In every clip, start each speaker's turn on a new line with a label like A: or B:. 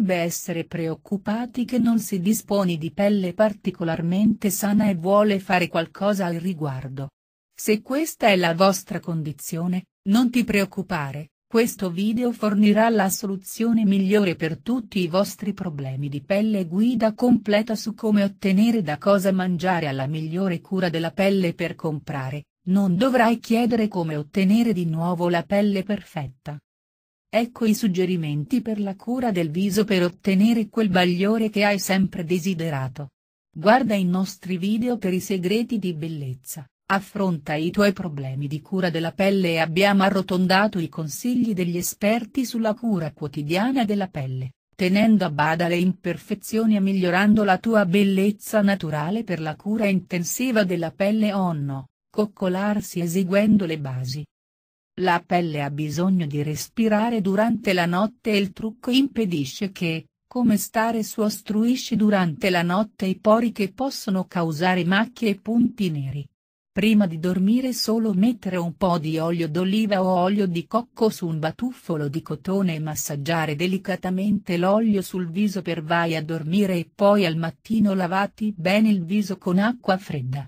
A: Beh essere preoccupati che non si disponi di pelle particolarmente sana e vuole fare qualcosa al riguardo. Se questa è la vostra condizione, non ti preoccupare, questo video fornirà la soluzione migliore per tutti i vostri problemi di pelle e guida completa su come ottenere da cosa mangiare alla migliore cura della pelle per comprare, non dovrai chiedere come ottenere di nuovo la pelle perfetta. Ecco i suggerimenti per la cura del viso per ottenere quel bagliore che hai sempre desiderato. Guarda i nostri video per i segreti di bellezza, affronta i tuoi problemi di cura della pelle e abbiamo arrotondato i consigli degli esperti sulla cura quotidiana della pelle, tenendo a bada le imperfezioni e migliorando la tua bellezza naturale per la cura intensiva della pelle o no, coccolarsi eseguendo le basi la pelle ha bisogno di respirare durante la notte e il trucco impedisce che, come stare su ostruisce durante la notte i pori che possono causare macchie e punti neri. Prima di dormire solo mettere un po' di olio d'oliva o olio di cocco su un batuffolo di cotone e massaggiare delicatamente l'olio sul viso per vai a dormire e poi al mattino lavati bene il viso con acqua fredda.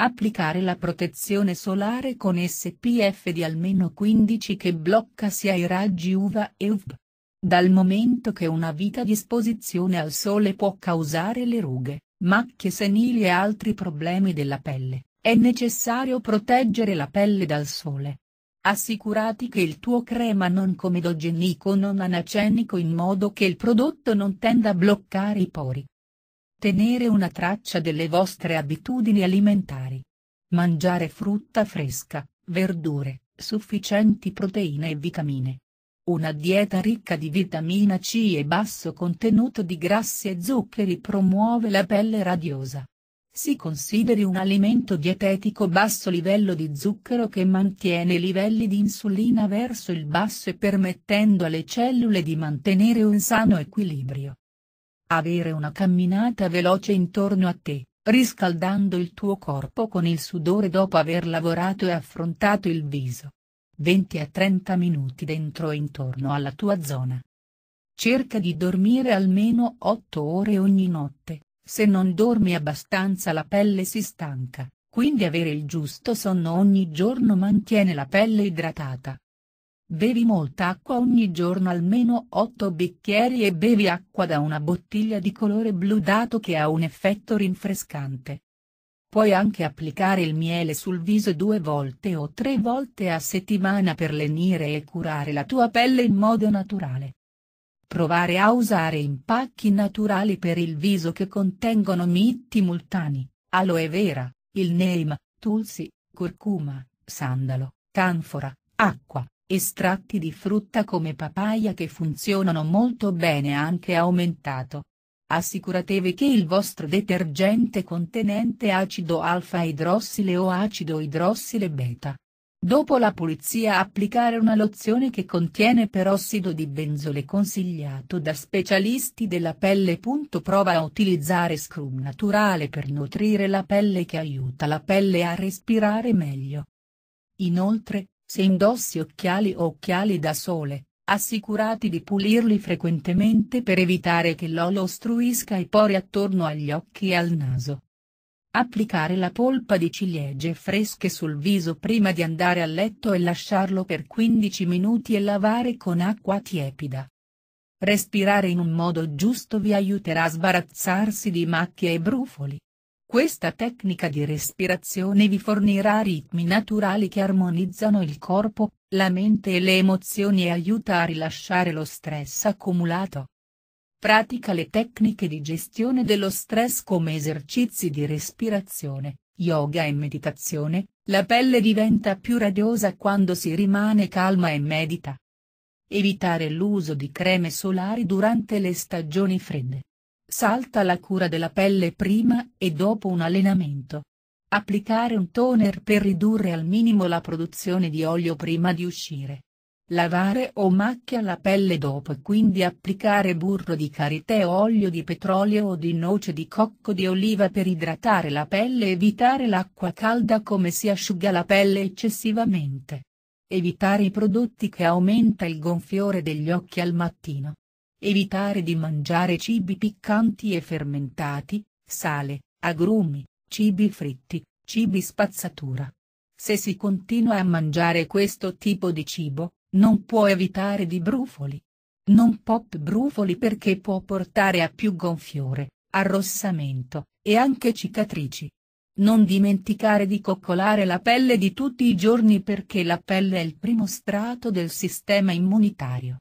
A: Applicare la protezione solare con SPF di almeno 15 che blocca sia i raggi UVA e UVB. Dal momento che una vita di esposizione al sole può causare le rughe, macchie senili e altri problemi della pelle, è necessario proteggere la pelle dal sole. Assicurati che il tuo crema non comedogenico non anacenico in modo che il prodotto non tenda a bloccare i pori. Tenere una traccia delle vostre abitudini alimentari. Mangiare frutta fresca, verdure, sufficienti proteine e vitamine. Una dieta ricca di vitamina C e basso contenuto di grassi e zuccheri promuove la pelle radiosa. Si consideri un alimento dietetico basso livello di zucchero che mantiene i livelli di insulina verso il basso e permettendo alle cellule di mantenere un sano equilibrio. Avere una camminata veloce intorno a te, riscaldando il tuo corpo con il sudore dopo aver lavorato e affrontato il viso. 20 a 30 minuti dentro e intorno alla tua zona. Cerca di dormire almeno 8 ore ogni notte, se non dormi abbastanza la pelle si stanca, quindi avere il giusto sonno ogni giorno mantiene la pelle idratata, Bevi molta acqua ogni giorno almeno 8 bicchieri e bevi acqua da una bottiglia di colore blu dato che ha un effetto rinfrescante. Puoi anche applicare il miele sul viso due volte o tre volte a settimana per lenire e curare la tua pelle in modo naturale. Provare a usare impacchi naturali per il viso che contengono mitti multani, aloe vera, il neim, tulsi, curcuma, sandalo, canfora, acqua, Estratti di frutta come papaya che funzionano molto bene anche aumentato. Assicuratevi che il vostro detergente contenente acido alfa idrossile o acido idrossile beta. Dopo la pulizia applicare una lozione che contiene perossido di benzole consigliato da specialisti della pelle. Prova a utilizzare scrum naturale per nutrire la pelle che aiuta la pelle a respirare meglio. Inoltre, se indossi occhiali o occhiali da sole, assicurati di pulirli frequentemente per evitare che l'olo ostruisca i pori attorno agli occhi e al naso. Applicare la polpa di ciliegie fresche sul viso prima di andare a letto e lasciarlo per 15 minuti e lavare con acqua tiepida. Respirare in un modo giusto vi aiuterà a sbarazzarsi di macchie e brufoli. Questa tecnica di respirazione vi fornirà ritmi naturali che armonizzano il corpo, la mente e le emozioni e aiuta a rilasciare lo stress accumulato. Pratica le tecniche di gestione dello stress come esercizi di respirazione, yoga e meditazione, la pelle diventa più radiosa quando si rimane calma e medita. Evitare l'uso di creme solari durante le stagioni fredde. Salta la cura della pelle prima e dopo un allenamento. Applicare un toner per ridurre al minimo la produzione di olio prima di uscire. Lavare o macchia la pelle dopo e quindi applicare burro di karité o olio di petrolio o di noce di cocco di oliva per idratare la pelle evitare l'acqua calda come si asciuga la pelle eccessivamente. Evitare i prodotti che aumenta il gonfiore degli occhi al mattino. Evitare di mangiare cibi piccanti e fermentati, sale, agrumi, cibi fritti, cibi spazzatura. Se si continua a mangiare questo tipo di cibo, non può evitare di brufoli. Non pop brufoli perché può portare a più gonfiore, arrossamento, e anche cicatrici. Non dimenticare di coccolare la pelle di tutti i giorni perché la pelle è il primo strato del sistema immunitario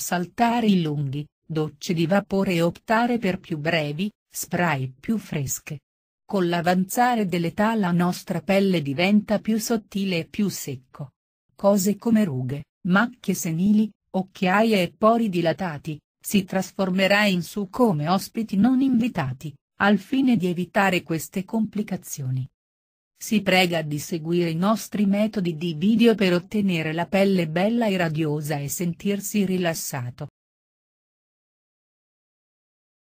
A: saltare i lunghi, docce di vapore e optare per più brevi, spray più fresche. Con l'avanzare dell'età la nostra pelle diventa più sottile e più secco. Cose come rughe, macchie senili, occhiaie e pori dilatati, si trasformerà in su come ospiti non invitati, al fine di evitare queste complicazioni. Si prega di seguire i nostri metodi di video per ottenere la pelle bella e radiosa e sentirsi rilassato.